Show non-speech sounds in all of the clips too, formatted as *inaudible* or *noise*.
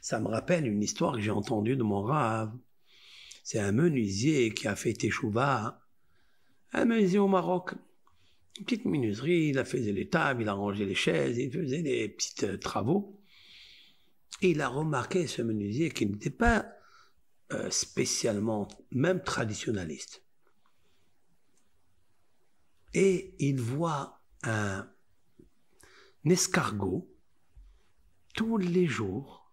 ça me rappelle une histoire que j'ai entendue de mon rave. C'est un menuisier qui a fait Teshuva, un menuisier au Maroc. Une petite menuiserie, il a fait les tables, il a rangé les chaises, il faisait des petits euh, travaux. Et il a remarqué ce menuisier qui n'était pas euh, spécialement, même traditionnaliste. Et il voit un escargot tous les jours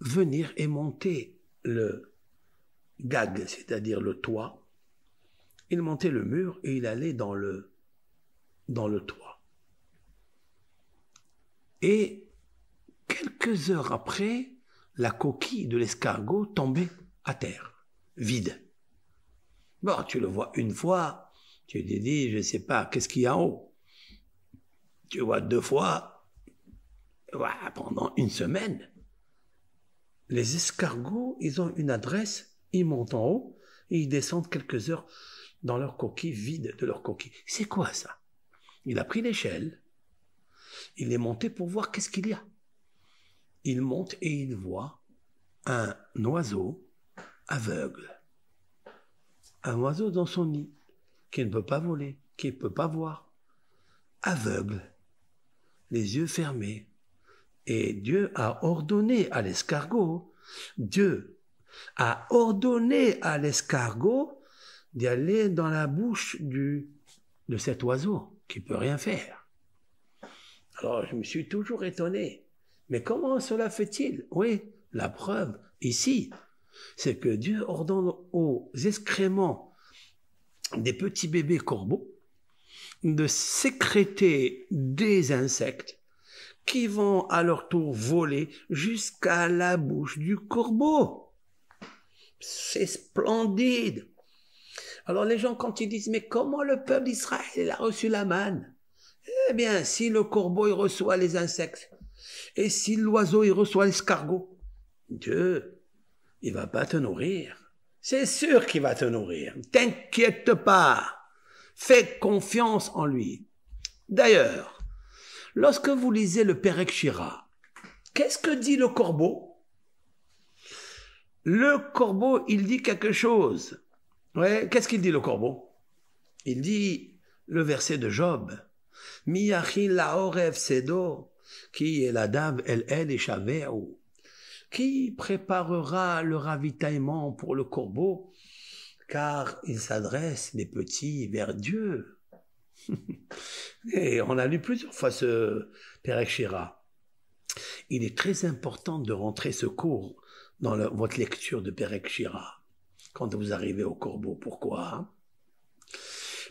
venir et monter le gag, c'est-à-dire le toit. Il montait le mur et il allait dans le, dans le toit. Et quelques heures après, la coquille de l'escargot tombait à terre, vide. Bon, tu le vois une fois, tu te dis, je ne sais pas, qu'est-ce qu'il y a en haut Tu vois deux fois, pendant une semaine, les escargots, ils ont une adresse, ils montent en haut et ils descendent quelques heures dans leur coquille vide de leur coquille. C'est quoi ça Il a pris l'échelle, il est monté pour voir qu'est-ce qu'il y a. Il monte et il voit un oiseau aveugle. Un oiseau dans son nid, qui ne peut pas voler, qui ne peut pas voir. Aveugle, les yeux fermés, et Dieu a ordonné à l'escargot, Dieu a ordonné à l'escargot d'aller dans la bouche du, de cet oiseau qui peut rien faire. Alors je me suis toujours étonné. Mais comment cela fait-il Oui, la preuve ici, c'est que Dieu ordonne aux excréments des petits bébés corbeaux de sécréter des insectes qui vont à leur tour voler jusqu'à la bouche du corbeau. C'est splendide. Alors les gens, quand ils disent, mais comment le peuple d'Israël a reçu la manne Eh bien, si le corbeau, il reçoit les insectes, et si l'oiseau, il reçoit l'escargot, Dieu, il va pas te nourrir. C'est sûr qu'il va te nourrir. T'inquiète pas. Fais confiance en lui. D'ailleurs, Lorsque vous lisez le Perek qu'est-ce que dit le corbeau Le corbeau, il dit quelque chose. Ouais, qu'est-ce qu'il dit le corbeau Il dit le verset de Job. sedo, qui est la dame, elle, elle et Qui préparera le ravitaillement pour le corbeau Car il s'adresse des petits vers Dieu. *laughs* Et on a lu plusieurs fois ce Père Il est très important de rentrer ce cours dans votre lecture de Père quand vous arrivez au corbeau. Pourquoi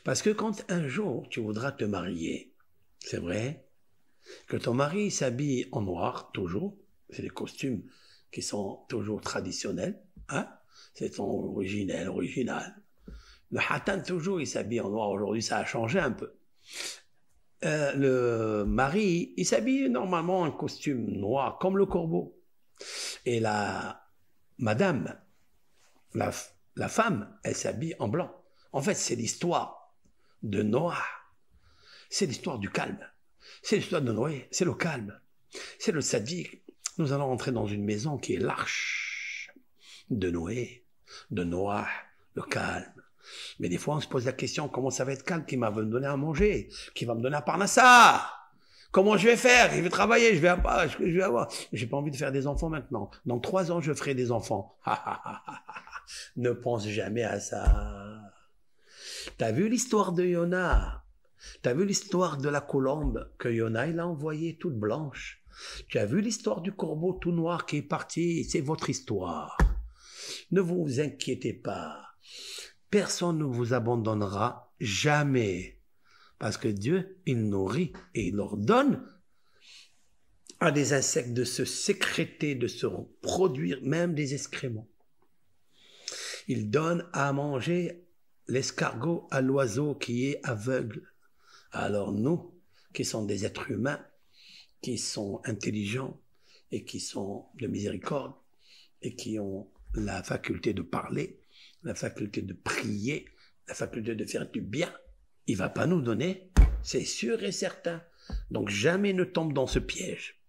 Parce que quand un jour tu voudras te marier, c'est vrai, que ton mari s'habille en noir, toujours, c'est des costumes qui sont toujours traditionnels, hein c'est ton originel, original. Le hatan, toujours, il s'habille en noir. Aujourd'hui, ça a changé un peu. Euh, le mari, il s'habille normalement en costume noir, comme le corbeau. Et la madame, la, la femme, elle s'habille en blanc. En fait, c'est l'histoire de Noah. C'est l'histoire du calme. C'est l'histoire de Noé. C'est le calme. C'est le sadique. Nous allons entrer dans une maison qui est l'arche de Noé, de Noah, le calme. Mais des fois, on se pose la question, comment ça va être calme Qui va me donner à manger Qui va me donner à parnassa Comment je vais faire Je vais travailler, je vais avoir, je vais avoir. J'ai pas envie de faire des enfants maintenant. Dans trois ans, je ferai des enfants. *laughs* ne pense jamais à ça. T'as vu l'histoire de Yona as vu l'histoire de la colombe que Yona il a envoyée toute blanche Tu as vu l'histoire du corbeau tout noir qui est parti C'est votre histoire. Ne vous inquiétez pas personne ne vous abandonnera jamais. Parce que Dieu, il nourrit et il ordonne à des insectes de se sécréter, de se produire, même des excréments. Il donne à manger l'escargot à l'oiseau qui est aveugle. Alors nous, qui sommes des êtres humains, qui sont intelligents et qui sont de miséricorde et qui ont la faculté de parler, la faculté de prier, la faculté de faire du bien, il va pas nous donner, c'est sûr et certain. Donc jamais ne tombe dans ce piège.